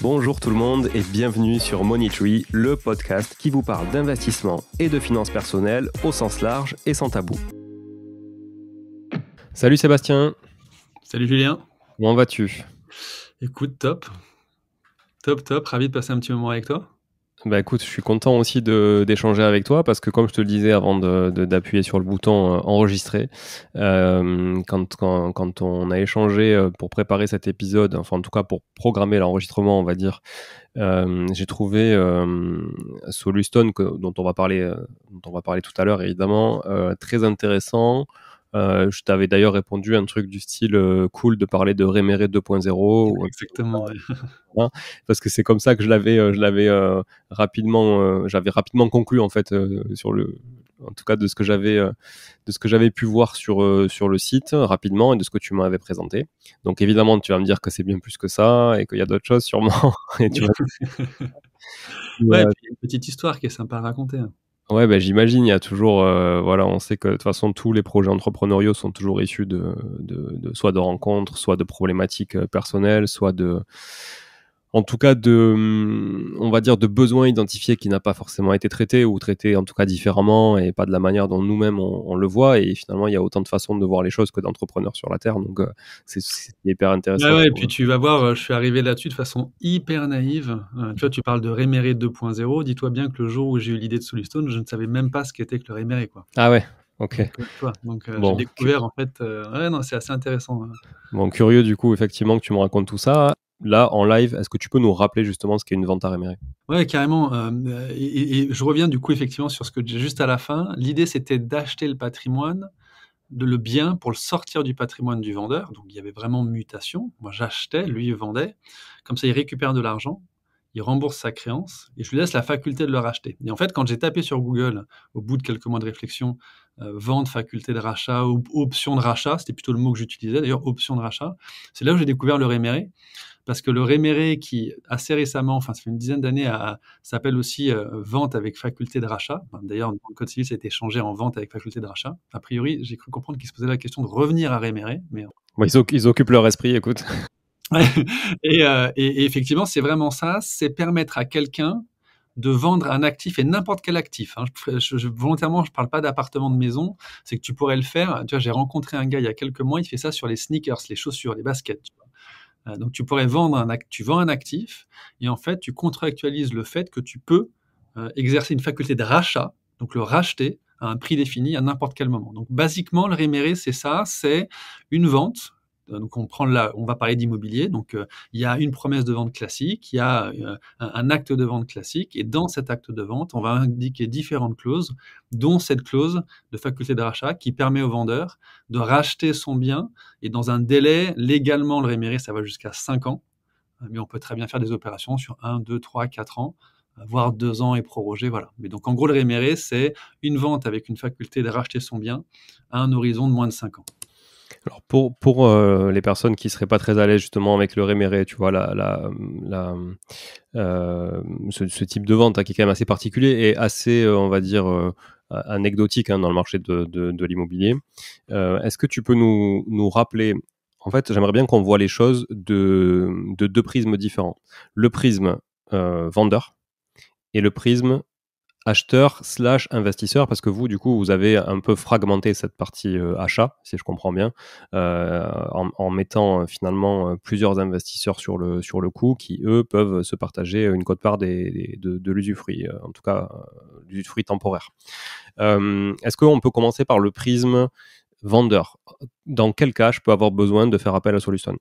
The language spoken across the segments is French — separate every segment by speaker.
Speaker 1: Bonjour tout le monde et bienvenue sur Money Tree, le podcast qui vous parle d'investissement et de finances personnelles au sens large et sans tabou. Salut Sébastien. Salut Julien. Comment vas-tu
Speaker 2: Écoute, top. Top, top. Ravi de passer un petit moment avec toi.
Speaker 1: Bah, écoute, je suis content aussi d'échanger avec toi parce que comme je te le disais avant d'appuyer sur le bouton euh, enregistrer, euh, quand, on a échangé euh, pour préparer cet épisode, enfin en tout cas pour programmer l'enregistrement on va dire, j'ai trouvé Solustone dont, on va parler, dont on va parler tout à l'heure évidemment, très intéressant euh, je t'avais d'ailleurs répondu un truc du style euh, cool de parler de Réméré 2.0. Exactement. Hein, parce que c'est comme ça que je l'avais, euh, je l'avais rapidement, j'avais rapidement conclu en fait sur le, en tout cas de ce que j'avais, de ce que j'avais pu voir sur sur le site rapidement et de ce que tu m'avais présenté. Donc évidemment, tu vas me dire que c'est bien plus que ça et qu'il y a d'autres choses sûrement. et
Speaker 2: une petite histoire qui est sympa à raconter. Hein.
Speaker 1: Ouais, bah, j'imagine, il y a toujours, euh, voilà, on sait que de toute façon, tous les projets entrepreneuriaux sont toujours issus de, de, de soit de rencontres, soit de problématiques euh, personnelles, soit de, en tout cas de, mm, on va dire, de besoins identifiés qui n'a pas forcément été traité ou traité en tout cas différemment et pas de la manière dont nous-mêmes on, le voit. Et finalement, il y a autant de façons de voir les choses que d'entrepreneurs sur la Terre. Donc, euh, c'est hyper intéressant. Ah et puis
Speaker 2: tu vas voir, euh, je suis arrivé là-dessus de façon hyper naïve. Euh, tu vois, tu parles de Réméré 2.0. Dis-toi bien que le jour où j'ai eu l'idée de Soulstone, je ne savais même pas ce qu'était que le Réméré. Quoi.
Speaker 1: Ah ouais, Ok. Donc, j'ai découvert
Speaker 2: en fait. non, c'est assez intéressant. Hein.
Speaker 1: Bon, curieux du coup, effectivement, que tu me racontes tout ça là, en live, est-ce que tu peux nous rappeler justement ce qu'est une vente à réméré
Speaker 2: Ouais, carrément. Euh, et, je reviens du coup effectivement sur ce que j'ai juste à la fin. L'idée, c'était d'acheter le patrimoine, de le bien pour le sortir du patrimoine du vendeur. Donc il y avait vraiment mutation. Moi, j'achetais, lui il vendait. Comme ça, il récupère de l'argent. Il rembourse sa créance et je lui laisse la faculté de le racheter. Et en fait, quand j'ai tapé sur Google, au bout de quelques mois de réflexion, euh, vente, faculté de rachat, ou option de rachat, c'était plutôt le mot que j'utilisais d'ailleurs, option de rachat, c'est là où j'ai découvert le réméré parce que le Réméré, qui assez récemment, enfin ça fait une dizaine d'années, s'appelle aussi euh, vente avec faculté de rachat. D'ailleurs, le code civil, ça a été changé en vente avec faculté de rachat. A priori, j'ai cru comprendre qu'ils se posaient la question de revenir à Réméré. Mais...
Speaker 1: ils, occupent leur esprit, écoute.
Speaker 2: Euh, et, effectivement, c'est vraiment ça, c'est permettre à quelqu'un de vendre un actif et n'importe quel actif. Hein. volontairement, je ne parle pas d'appartement de maison, c'est que tu pourrais le faire. Tu vois, j'ai rencontré un gars il y a quelques mois, il fait ça sur les sneakers, les chaussures, les baskets. Euh, donc tu pourrais vendre un actif, tu vends un actif et en fait tu contractualises le fait que tu peux euh, exercer une faculté de rachat, donc le racheter à un prix défini à n'importe quel moment. Donc basiquement le réméré c'est ça, c'est une vente euh, donc on on va parler d'immobilier. Donc euh, il y a une promesse de vente classique, il y a euh, un, acte de vente classique, et dans cet acte de vente, on va indiquer différentes clauses, dont cette clause de faculté de rachat qui permet au vendeur de racheter son bien et dans un délai légalement, le réméré, ça va jusqu'à 5 ans, mais on peut très bien faire des opérations sur 1, 2, 3, 4 ans voire deux ans et proroger, voilà. Mais donc en gros, le réméré, c'est une vente avec une faculté de racheter son bien à un horizon de moins de 5 ans.
Speaker 1: Alors pour, pour euh, les personnes qui seraient pas très à l'aise justement avec le réméré, tu vois, la, euh, ce, type de vente hein, qui est quand même assez particulier et assez, euh, on va dire, anecdotique hein, dans le marché de, de, de l'immobilier, est-ce que tu peux nous, nous rappeler en fait, j'aimerais bien qu'on voit les choses de, de, deux prismes différents. Le prisme vendeur et le prisme acheteur slash investisseur parce que vous du coup vous avez un peu fragmenté cette partie euh, achat si je comprends bien euh, en, mettant euh, finalement plusieurs investisseurs sur le sur le coup qui eux peuvent se partager une cote part de, l'usufruit en tout cas l'usufruit temporaire est-ce qu'on peut commencer par le prisme vendeur dans quel cas je peux avoir besoin de faire appel à Solution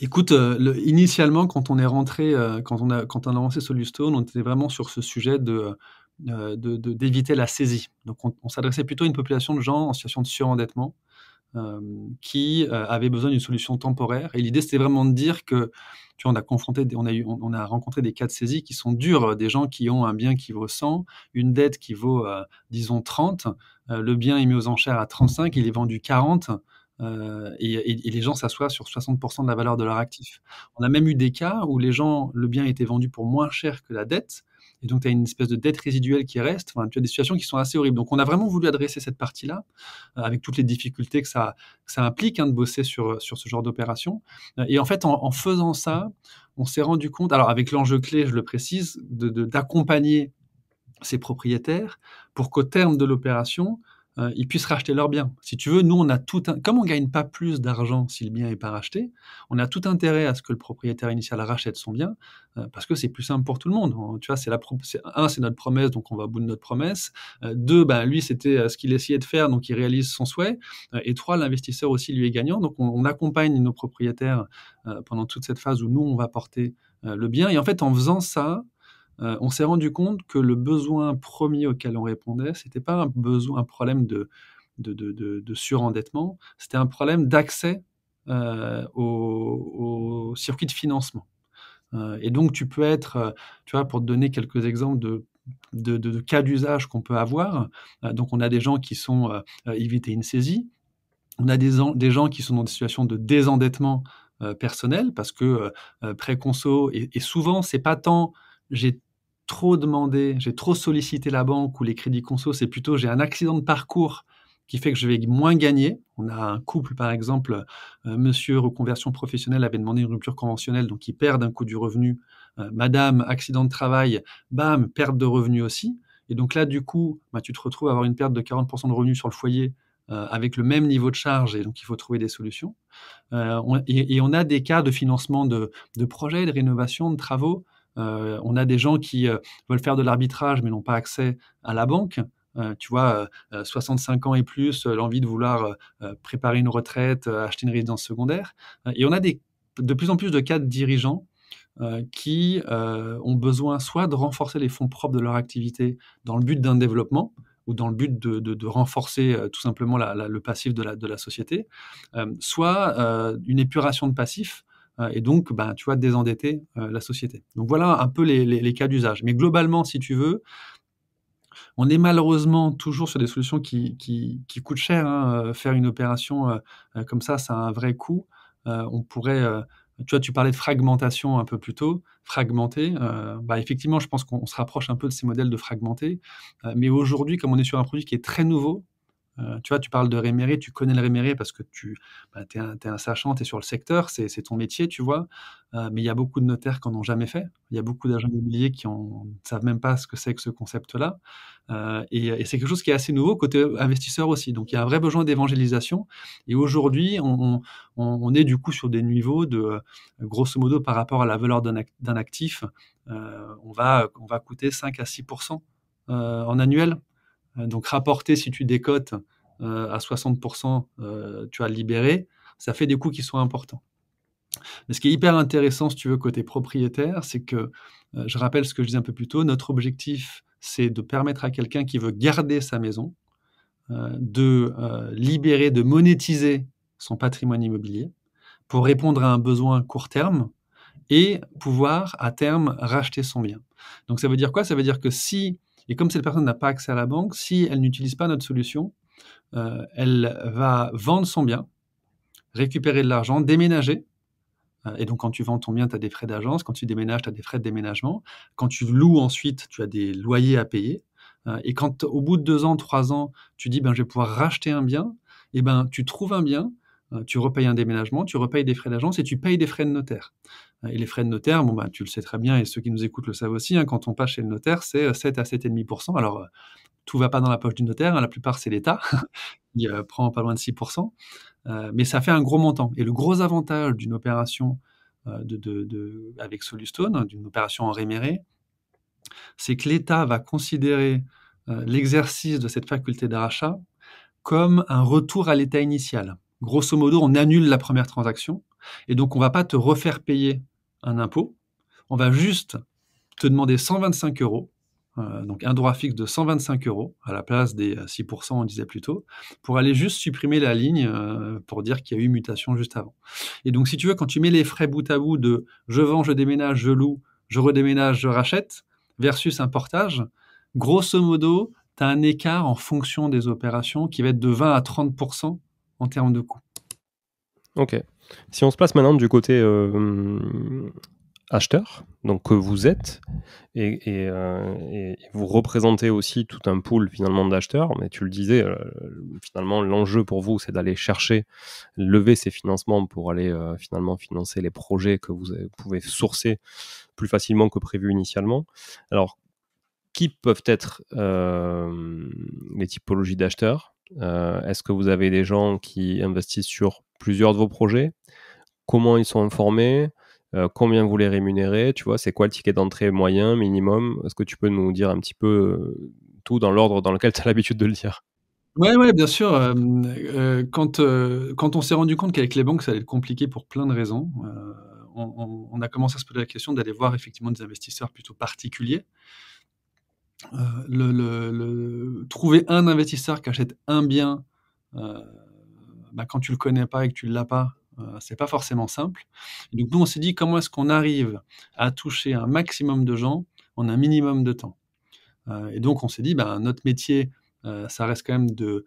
Speaker 2: Écoute, euh, initialement, quand on est rentré, euh, quand on a quand on a lancé Solustone, on était vraiment sur ce sujet de euh, d'éviter la saisie. Donc, on, s'adressait plutôt à une population de gens en situation de surendettement qui avaient besoin d'une solution temporaire. Et l'idée, c'était vraiment de dire que, tu vois, on a confronté, on a on, a rencontré des cas de saisie qui sont durs, des gens qui ont un bien qui vaut 100, une dette qui vaut, disons, 30, le bien est mis aux enchères à 35, il est vendu 40. Euh, et, les gens s'assoient sur 60% de la valeur de leur actif. On a même eu des cas où les gens, le bien était vendu pour moins cher que la dette, et donc tu as une espèce de dette résiduelle qui reste, enfin, tu as des situations qui sont assez horribles. Donc on a vraiment voulu adresser cette partie-là, euh, avec toutes les difficultés que ça, implique hein, de bosser sur, ce genre d'opération. Euh, et en fait, en, faisant ça, on s'est rendu compte, alors avec l'enjeu clé, je le précise, d'accompagner de, ces propriétaires pour qu'au terme de l'opération, euh, ils puissent racheter leur bien. Si tu veux, nous, on a tout, comme on gagne pas plus d'argent si le bien n'est pas racheté, on a tout intérêt à ce que le propriétaire initial rachète son bien, euh, parce que c'est plus simple pour tout le monde. tu vois, c'est la un, c'est notre promesse, donc on va au bout de notre promesse. Euh, deux, ben, lui, c'était ce qu'il essayait de faire, donc il réalise son souhait. et trois, l'investisseur aussi, lui, est gagnant. Donc on accompagne nos propriétaires pendant toute cette phase où nous, on va porter le bien. Et en fait, en faisant ça, euh, on s'est rendu compte que le besoin premier auquel on répondait, c'était pas un besoin, un problème de, de, surendettement, c'était un problème d'accès euh, au, circuit de financement. Euh, et donc, tu peux être, tu vois, pour te donner quelques exemples de cas d'usage qu'on peut avoir. donc, on a des gens qui sont évités une saisie. On a des, gens qui sont dans des situations de désendettement personnel parce que pré-conso, et, et souvent, c'est pas tant j'ai trop demandé, j'ai trop sollicité la banque ou les crédits conso, c'est plutôt j'ai un accident de parcours qui fait que je vais moins gagner. On a un couple, par exemple, euh, monsieur reconversion professionnelle avait demandé une rupture conventionnelle, donc il perd un coup du revenu. Euh, madame, accident de travail, bam, perte de revenu aussi. Et donc là, du coup, bah, tu te retrouves à avoir une perte de 40% de revenus sur le foyer euh, avec le même niveau de charge, et donc il faut trouver des solutions. et, on a des cas de financement de, de projets, de rénovation, de travaux, euh, on a des gens qui euh, veulent faire de l'arbitrage mais n'ont pas accès à la banque. Euh, tu vois, 65 ans et plus, l'envie de vouloir préparer une retraite, acheter une résidence secondaire. et on a de plus en plus de cas de dirigeants qui ont besoin soit de renforcer les fonds propres de leur activité dans le but d'un développement, ou dans le but de, renforcer tout simplement le passif de la, société, soit une épuration de passif euh, et donc, ben, tu vois, désendetter euh, la société. Donc voilà un peu les, cas d'usage. Mais globalement, si tu veux, on est malheureusement toujours sur des solutions qui, qui, coûtent cher. Hein, euh, faire une opération comme ça, ça a un vrai coût. on pourrait tu vois, tu parlais de fragmentation un peu plus tôt, fragmenter. Bah, effectivement, je pense qu'on se rapproche un peu de ces modèles de fragmenter. mais aujourd'hui, comme on est sur un produit qui est très nouveau, euh, tu vois, tu parles de Réméré, tu connais le Réméré parce que tu bah, es, un, sachant, tu es sur le secteur, c'est ton métier, tu vois. Euh, mais il y a beaucoup de notaires qui n'en ont jamais fait. Il y a beaucoup d'agents immobiliers qui ne savent même pas ce que c'est que ce concept-là. Euh, et, c'est quelque chose qui est assez nouveau côté investisseur aussi. Donc il y a un vrai besoin d'évangélisation. Et aujourd'hui, on, est du coup sur des niveaux de, grosso modo, par rapport à la valeur d'un actif, on, va, on va coûter 5 à 6 en annuel euh, donc rapporter, si tu décotes euh, à 60%, euh, tu as libéré, ça fait des coûts qui sont importants. Mais ce qui est hyper intéressant, si tu veux, côté propriétaire, c'est que, je rappelle ce que je disais un peu plus tôt, notre objectif, c'est de permettre à quelqu'un qui veut garder sa maison, de libérer, de monétiser son patrimoine immobilier pour répondre à un besoin court terme et pouvoir à terme racheter son bien. Donc ça veut dire quoi Ça veut dire que si et comme cette personne n'a pas accès à la banque, si elle n'utilise pas notre solution, euh, elle va vendre son bien, récupérer de l'argent, déménager. Euh, et donc, quand tu vends ton bien, tu as des frais d'agence. Quand tu déménages, tu as des frais de déménagement. Quand tu loues ensuite, tu as des loyers à payer. Euh, et quand au bout de deux ans, trois ans, tu dis, ben, je vais pouvoir racheter un bien, et eh ben, tu trouves un bien, tu repayes un déménagement, tu repayes des frais d'agence et tu payes des frais de notaire. Et les frais de notaire, bah, tu le sais très bien, et ceux qui nous écoutent le savent aussi, hein, quand on passe chez le notaire, c'est 7 euh, à 7,5%. Alors, euh, tout ne va pas dans la poche du notaire, hein, la plupart c'est l'État, Il euh, prend pas loin de 6%, mais ça fait un gros montant. Et le gros avantage d'une opération de, de, avec Solustone, hein, d'une opération en réméré, c'est que l'État va considérer l'exercice de cette faculté d'achat comme un retour à l'état initial. Grosso modo, on annule la première transaction et donc on va pas te refaire payer un impôt, on va juste te demander 125 euros, euh, donc un droit fixe de 125 euros à la place des 6%, euh, on disait plus tôt, pour aller juste supprimer la ligne euh, pour dire qu'il y a eu mutation juste avant. Et donc, si tu veux, quand tu mets les frais bout à bout de je vends, je déménage, je loue, je redéménage, je rachète, versus un portage, grosso modo, tu as un écart en fonction des opérations qui va être de 20 à 30% en termes de coûts.
Speaker 1: Ok. Si on se place maintenant du côté euh, hum, acheteur, donc que vous êtes, euh, et, vous représentez aussi tout un pool finalement d'acheteurs, mais tu le disais, euh, finalement l'enjeu pour vous c'est d'aller chercher, lever ces financements pour aller finalement financer les projets que vous pouvez sourcer plus facilement que prévu initialement. Alors, qui peuvent être les typologies d'acheteurs euh, est-ce que vous avez des gens qui investissent sur plusieurs de vos projets Comment ils sont informés euh, combien vous les rémunérez, tu vois, c'est quoi le ticket d'entrée moyen, minimum Est-ce que tu peux nous dire un petit peu euh, tout dans l'ordre dans lequel tu as l'habitude de le dire
Speaker 2: oui bien sûr. quand, quand on s'est rendu compte qu'avec les banques, ça allait être compliqué pour plein de raisons, on, on, a commencé à se poser la question d'aller voir effectivement des investisseurs plutôt particuliers. Euh, le, trouver un investisseur qui achète un bien euh, bah, quand tu le connais pas et que tu ne l'as pas, euh, c'est pas forcément simple. donc nous, on s'est dit comment est-ce qu'on arrive à toucher un maximum de gens en un minimum de temps. et donc on s'est dit, ben, notre métier, ça reste quand même de,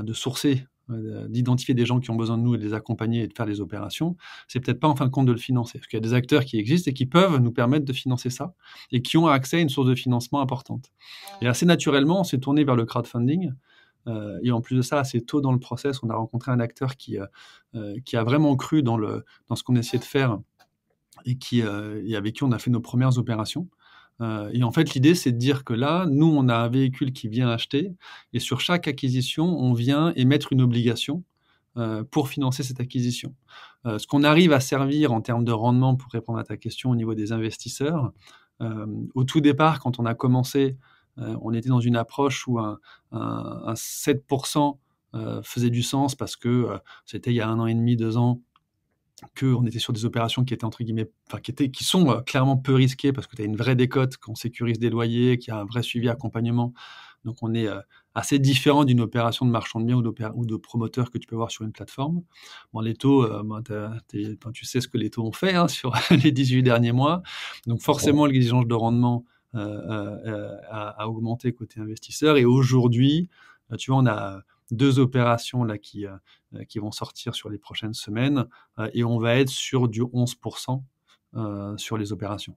Speaker 2: de sourcer euh, d'identifier des gens qui ont besoin de nous et de les accompagner et de faire des opérations, c'est peut-être pas en fin de compte de le financer. Parce qu'il y a des acteurs qui existent et qui peuvent nous permettre de financer ça et qui ont accès à une source de financement importante. Et assez naturellement, on s'est tourné vers le crowdfunding. Euh, et en plus de ça, assez tôt dans le process, on a rencontré un acteur qui, euh, qui a vraiment cru dans, le, dans ce qu'on essayait de faire et qui, et avec qui on a fait nos premières opérations. Euh, et en fait, l'idée, c'est de dire que là, nous, on a un véhicule qui vient acheter, et sur chaque acquisition, on vient émettre une obligation euh, pour financer cette acquisition. Euh, ce qu'on arrive à servir en termes de rendement, pour répondre à ta question au niveau des investisseurs, au tout départ, quand on a commencé, on était dans une approche où un 7% faisait du sens parce que c'était il y a un an et demi, deux ans, qu'on était sur des opérations qui étaient entre guillemets, qui, étaient, qui sont euh, clairement peu risquées parce que tu as une vraie décote, qu'on sécurise des loyers, qu'il y a un vrai suivi accompagnement. Donc on est euh, assez différent d'une opération de marchand de biens ou, de promoteur que tu peux voir sur une plateforme. Bon, les taux, euh, tu sais ce que les taux ont fait hein, sur les 18 derniers mois. Donc forcément, l'exigence de rendement a, a, augmenté côté investisseur. Et aujourd'hui, tu vois, on a deux opérations là qui, euh, euh, qui vont sortir sur les prochaines semaines euh, et on va être sur du 11% sur les opérations.